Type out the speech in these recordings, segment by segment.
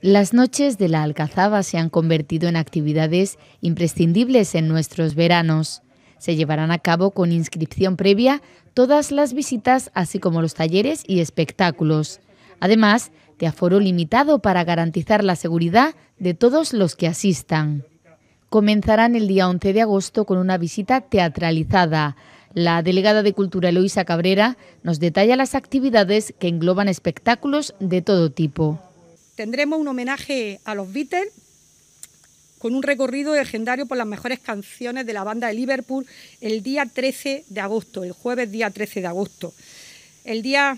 Las noches de la Alcazaba se han convertido en actividades imprescindibles en nuestros veranos. Se llevarán a cabo con inscripción previa todas las visitas, así como los talleres y espectáculos. Además, de aforo limitado para garantizar la seguridad de todos los que asistan. Comenzarán el día 11 de agosto con una visita teatralizada. La delegada de Cultura Eloisa Cabrera nos detalla las actividades que engloban espectáculos de todo tipo. Tendremos un homenaje a los Beatles con un recorrido legendario por las mejores canciones de la banda de Liverpool el día 13 de agosto, el jueves día 13 de agosto. El día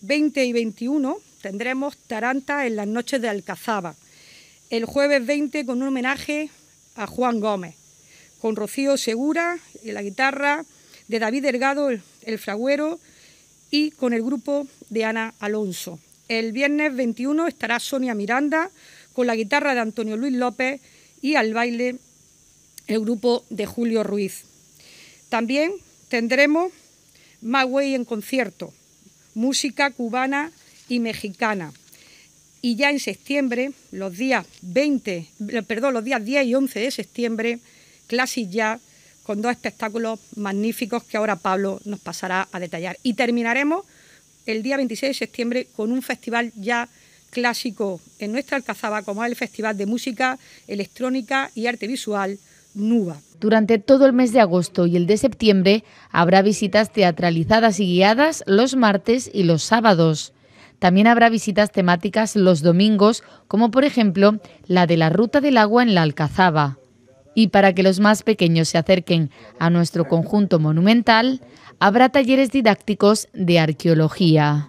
20 y 21 tendremos Taranta en las noches de Alcazaba. El jueves 20 con un homenaje a Juan Gómez, con Rocío Segura y la guitarra, de David Delgado, el, Fragüero... y con el grupo de Ana Alonso. El viernes 21 estará Sonia Miranda con la guitarra de Antonio Luis López y al baile el grupo de Julio Ruiz. También tendremos Magüey en concierto, música cubana y mexicana. Y ya en septiembre, los días 20, perdón, los días 10 y 11 de septiembre, Classic Ya con dos espectáculos magníficos que ahora Pablo nos pasará a detallar. Y terminaremos el día 26 de septiembre con un festival ya clásico en nuestra Alcazaba, como es el Festival de Música Electrónica y Arte Visual Nuba. Durante todo el mes de agosto y el de septiembre habrá visitas teatralizadas y guiadas los martes y los sábados. También habrá visitas temáticas los domingos, como por ejemplo la de la Ruta del Agua en la Alcazaba y para que los más pequeños se acerquen a nuestro conjunto monumental, habrá talleres didácticos de arqueología.